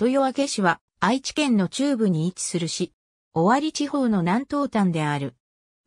豊明市は愛知県の中部に位置する市、尾張地方の南東端である。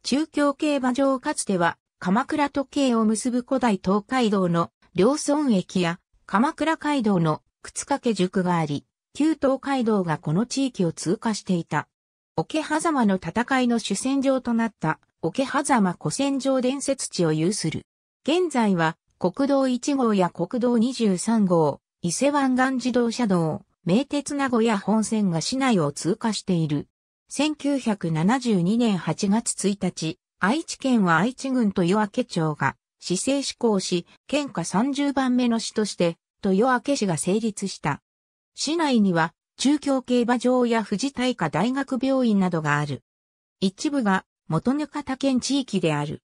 中京競馬場かつては鎌倉時計を結ぶ古代東海道の両村駅や鎌倉街道の靴掛塾があり、旧東海道がこの地域を通過していた。桶狭間の戦いの主戦場となった桶狭間古戦場伝説地を有する。現在は国道1号や国道23号、伊勢湾岸自動車道、名鉄名古屋本線が市内を通過している。1972年8月1日、愛知県は愛知郡豊明町が市政施行し、県下30番目の市として豊明市が成立した。市内には中京競馬場や富士大科大学病院などがある。一部が元中方県地域である。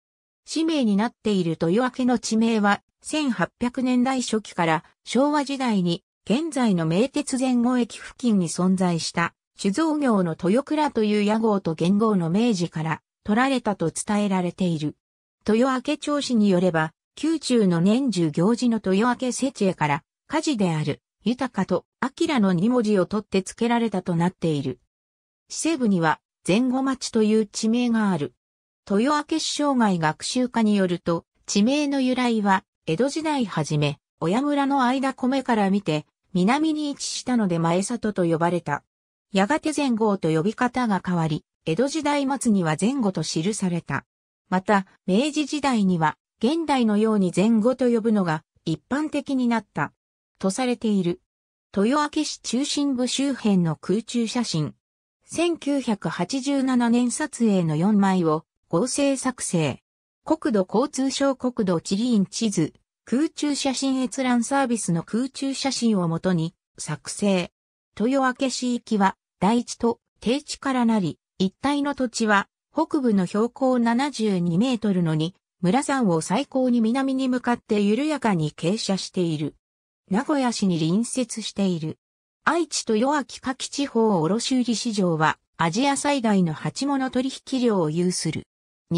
市名になっている豊明の地名は1800年代初期から昭和時代に現在の名鉄前後駅付近に存在した酒造業の豊倉という屋号と元号の明治から取られたと伝えられている。豊明町史によれば、宮中の年中行事の豊明世知恵から、火事である、豊かと、明の二文字を取って付けられたとなっている。市西部には、前後町という地名がある。豊明市障害学習課によると、地名の由来は、江戸時代はじめ、親村の間米から見て、南に位置したので前里と呼ばれた。やがて前後と呼び方が変わり、江戸時代末には前後と記された。また、明治時代には、現代のように前後と呼ぶのが一般的になった。とされている。豊明市中心部周辺の空中写真。1987年撮影の4枚を合成作成。国土交通省国土地理院地図空中写真閲覧サービスの空中写真をもとに作成。豊明市域は大地と低地からなり、一帯の土地は北部の標高72メートルのに、村山を最高に南に向かって緩やかに傾斜している。名古屋市に隣接している。愛知と明き夏季地方卸売市場はアジア最大の鉢物取引量を有する。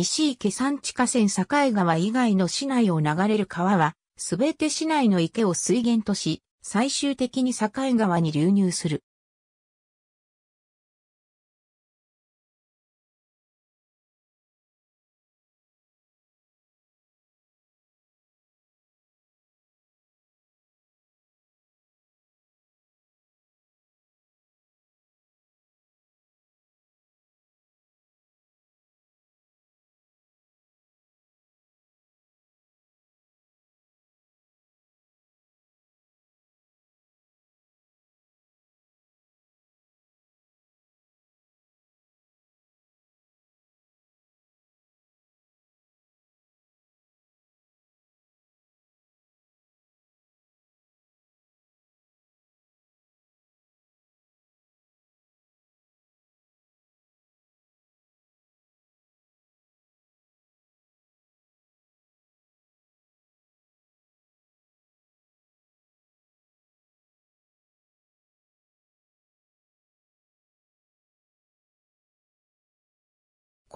西池山地下線境川以外の市内を流れる川は、すべて市内の池を水源とし、最終的に境川に流入する。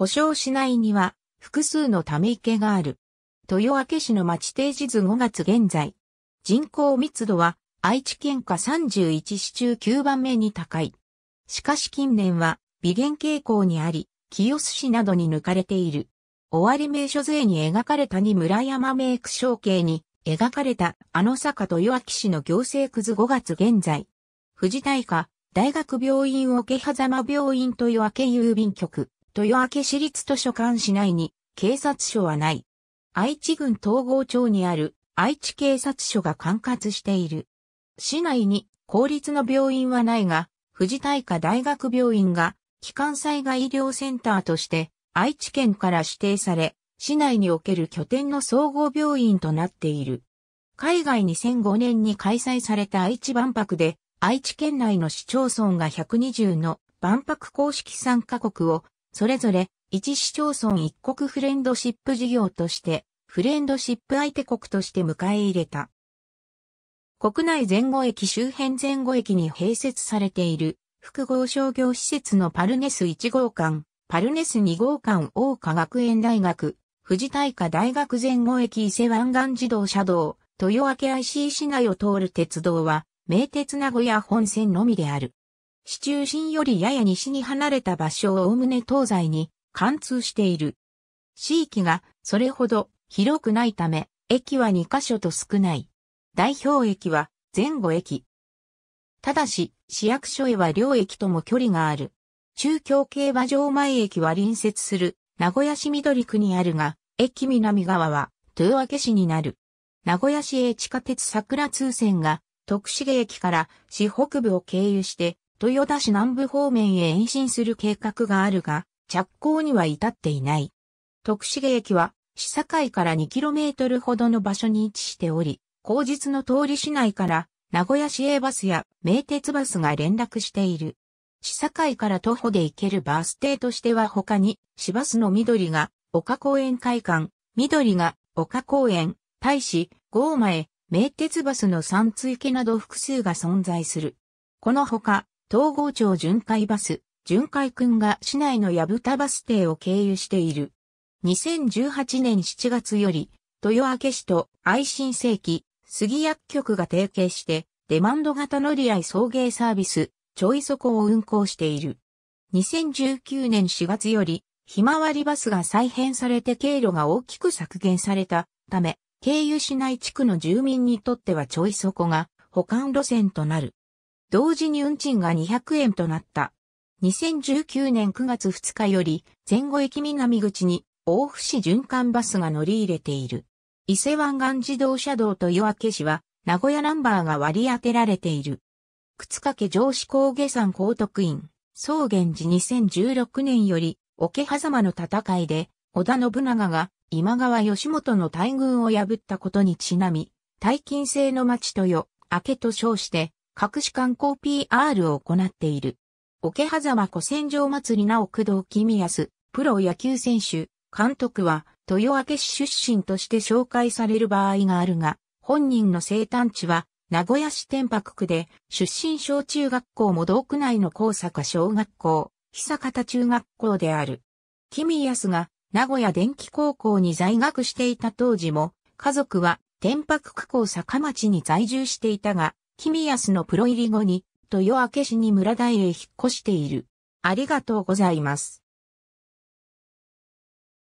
故障ないには複数のため池がある。豊明市の町定時図5月現在。人口密度は愛知県下31市中9番目に高い。しかし近年は微減傾向にあり、清須市などに抜かれている。終わり名所税に描かれた二村山名区象形に描かれたあの坂豊明市の行政くず5月現在。富士大科、大学病院桶狭間病院豊明郵便局。豊明市立図書館市内に警察署はない。愛知郡統合町にある愛知警察署が管轄している。市内に公立の病院はないが、富士大科大学病院が基幹災害医療センターとして愛知県から指定され、市内における拠点の総合病院となっている。海外2005年に開催された愛知万博で、愛知県内の市町村が120の万博公式参加国をそれぞれ一市町村一国フレンドシップ事業として、フレンドシップ相手国として迎え入れた。国内前後駅周辺前後駅に併設されている複合商業施設のパルネス1号館、パルネス2号館大岡学園大学、富士大科大学前後駅伊勢湾岸自動車道、豊明 IC 市内を通る鉄道は、名鉄名古屋本線のみである。市中心よりやや西に離れた場所を概ね東西に貫通している。地域がそれほど広くないため、駅は2カ所と少ない。代表駅は前後駅。ただし、市役所へは両駅とも距離がある。中京競馬場前駅は隣接する名古屋市緑区にあるが、駅南側は豊明市になる。名古屋市営地下鉄桜通線が徳重駅から市北部を経由して豊田市南部方面へ延伸する計画があるが、着工には至っていない。徳重駅は、市境から 2km ほどの場所に位置しており、後日の通り市内から名古屋市営バスや名鉄バスが連絡している。市境から徒歩で行けるバス停としては他に、市バスの緑が丘公園会館、緑が丘公園、大使、豪前、名鉄バスの三つ池など複数が存在する。このほか、東郷町巡回バス、巡回くんが市内の矢蓋バス停を経由している。2018年7月より、豊明市と愛新世紀、杉薬局が提携して、デマンド型乗り合い送迎サービス、ちょいそこを運行している。2019年4月より、ひまわりバスが再編されて経路が大きく削減されたため、経由しない地区の住民にとってはちょいそこが保管路線となる。同時に運賃が200円となった。2019年9月2日より、前後駅南口に、大府市循環バスが乗り入れている。伊勢湾岸自動車道と夜明け市は、名古屋ナンバーが割り当てられている。靴掛上司工下山高徳院、草原寺2016年より、桶狭間の戦いで、織田信長が今川義元の大軍を破ったことにちなみ、大金星の町とよ、明けと称して、各種観光 PR を行っている。桶狭間古戦場祭りなお工藤公康、プロ野球選手、監督は、豊明市出身として紹介される場合があるが、本人の生誕地は、名古屋市天白区で、出身小中学校も同区内の高坂小学校、久方中学校である。君康が、名古屋電気高校に在学していた当時も、家族は、天白区高坂町に在住していたが、君安のプロ入り後に、豊明市に村台へ引っ越している。ありがとうございます。